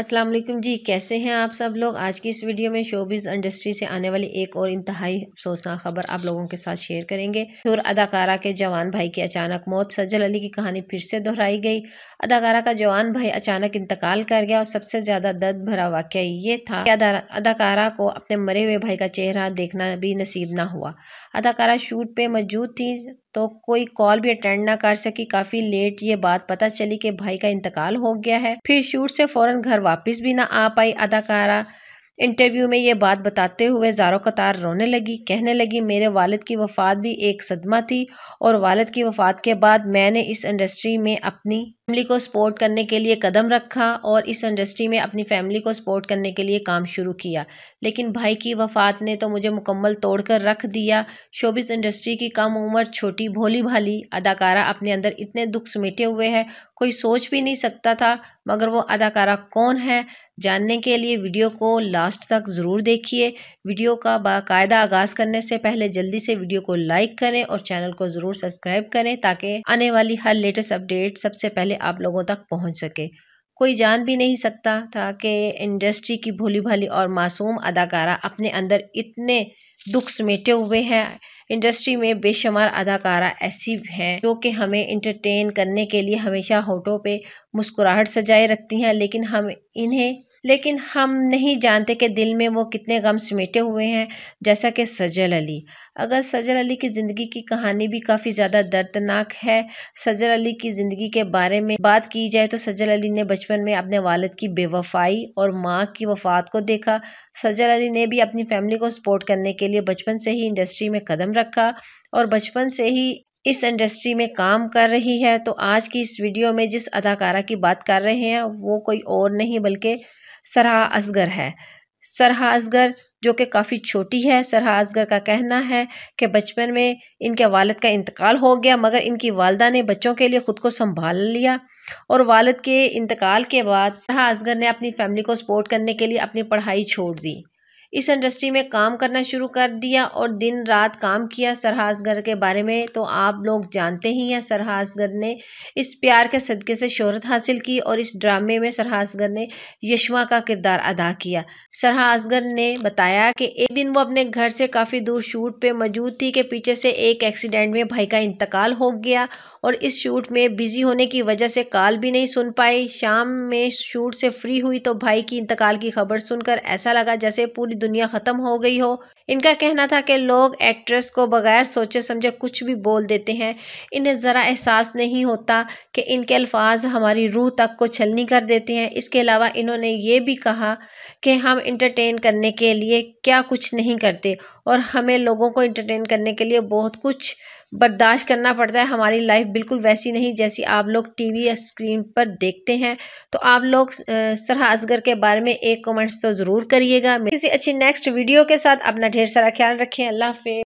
अस्सलाम वालेकुम जी कैसे हैं आप सब लोग आज की इस वीडियो में शोबिज़ इंडस्ट्री से आने वाली एक और इंतहाई अफसोसनाक खबर आप लोगों के साथ शेयर करेंगे मशहूर अदाकारा के जवान भाई की अचानक मौत सज्जल अली की कहानी फिर से दोहराई गई अदाकारा का जवान भाई अचानक इंतकाल कर गया और सबसे ज़्यादा दर्द भरा वाक्य ये था कि अदाकारा को अपने मरे हुए भाई का चेहरा देखना भी नसीब ना हुआ अदाकारा शूट पे मौजूद थी तो कोई कॉल भी अटेंड ना कर सकी काफ़ी लेट ये बात पता चली कि भाई का इंतकाल हो गया है फिर शूट से फ़ौरन घर वापस भी ना आ पाई अदाकारा इंटरव्यू में ये बात बताते हुए जारो कतार रोने लगी कहने लगी मेरे वालिद की वफ़ात भी एक सदमा थी और वालिद की वफ़ात के बाद मैंने इस इंडस्ट्री में अपनी फैमिली को सपोर्ट करने के लिए कदम रखा और इस इंडस्ट्री में अपनी फैमिली को सपोर्ट करने के लिए काम शुरू किया लेकिन भाई की वफ़ात ने तो मुझे मुकम्मल तोड़ कर रख दिया शोबिस इंडस्ट्री की कम उम्र छोटी भोली भाली अदाकारा अपने अंदर इतने दुख समेटे हुए है कोई सोच भी नहीं सकता था मगर वो अदाकारा कौन है जानने के लिए वीडियो को लास्ट लास्ट तक ज़रूर देखिए वीडियो का बाकायदा आगाज़ करने से पहले जल्दी से वीडियो को लाइक करें और चैनल को ज़रूर सब्सक्राइब करें ताकि आने वाली हर लेटेस्ट अपडेट सबसे पहले आप लोगों तक पहुँच सके कोई जान भी नहीं सकता था कि इंडस्ट्री की भोली भाली और मासूम अदाकारा अपने अंदर इतने दुख समेटे हुए हैं इंडस्ट्री में बेशुमार अदाकारा ऐसी हैं जो कि हमें इंटरटेन करने के लिए हमेशा होटो पे मुस्कुराहट सजाए रखती हैं लेकिन हम इन्हें लेकिन हम नहीं जानते कि दिल में वो कितने गम समेटे हुए हैं जैसा कि सजल अली अगर सजल अली की ज़िंदगी की कहानी भी काफ़ी ज़्यादा दर्दनाक है सजल अली की ज़िंदगी के बारे में बात की जाए तो सजल अली ने बचपन में अपने वालद की बेवफाई और माँ की वफात को देखा सजल अली ने भी अपनी फैमिली को सपोर्ट करने के लिए बचपन से ही इंडस्ट्री में कदम रखा और बचपन से ही इस इंडस्ट्री में काम कर रही है तो आज की इस वीडियो में जिस अदाकारा की बात कर रहे हैं वो कोई और नहीं बल्कि सरहा असगर है सरहा असगर जो कि काफ़ी छोटी है सरहा असगर का कहना है कि बचपन में इनके वालद का इंतकाल हो गया मगर इनकी वालदा ने बच्चों के लिए ख़ुद को संभाल लिया और वालद के इंतकाल के बाद सरहा असगर ने अपनी फैमिली को सपोर्ट करने के लिए अपनी पढ़ाई छोड़ दी इस इंडस्ट्री में काम करना शुरू कर दिया और दिन रात काम किया सरहासगर के बारे में तो आप लोग जानते ही हैं सरहासगर ने इस प्यार के सदक़े से शोहरत हासिल की और इस ड्रामे में सरहासगर ने यशमा का किरदार अदा किया सरहासगर ने बताया कि एक दिन वो अपने घर से काफ़ी दूर शूट पे मौजूद थी कि पीछे से एक एक्सीडेंट में भाई का इंतकाल हो गया और इस शूट में बिज़ी होने की वजह से कॉल भी नहीं सुन पाई शाम में शूट से फ्री हुई तो भाई की इंतकाल की खबर सुनकर ऐसा लगा जैसे पूरी दुनिया ख़त्म हो गई हो इनका कहना था कि लोग एक्ट्रेस को बगैर सोचे समझे कुछ भी बोल देते हैं इन्हें ज़रा एहसास नहीं होता कि इनके अल्फाज हमारी रूह तक को छलनी कर देते हैं इसके अलावा इन्होंने ये भी कहा कि हम इंटरटेन करने के लिए क्या कुछ नहीं करते और हमें लोगों को इंटरटेन करने के लिए बहुत कुछ बर्दाश्त करना पड़ता है हमारी लाइफ बिल्कुल वैसी नहीं जैसी आप लोग टीवी या स्क्रीन पर देखते हैं तो आप लोग सरहा असगर के बारे में एक कमेंट्स तो ज़रूर करिएगा किसी अच्छी नेक्स्ट वीडियो के साथ अपना ढेर सारा ख्याल रखें अल्लाह हाफि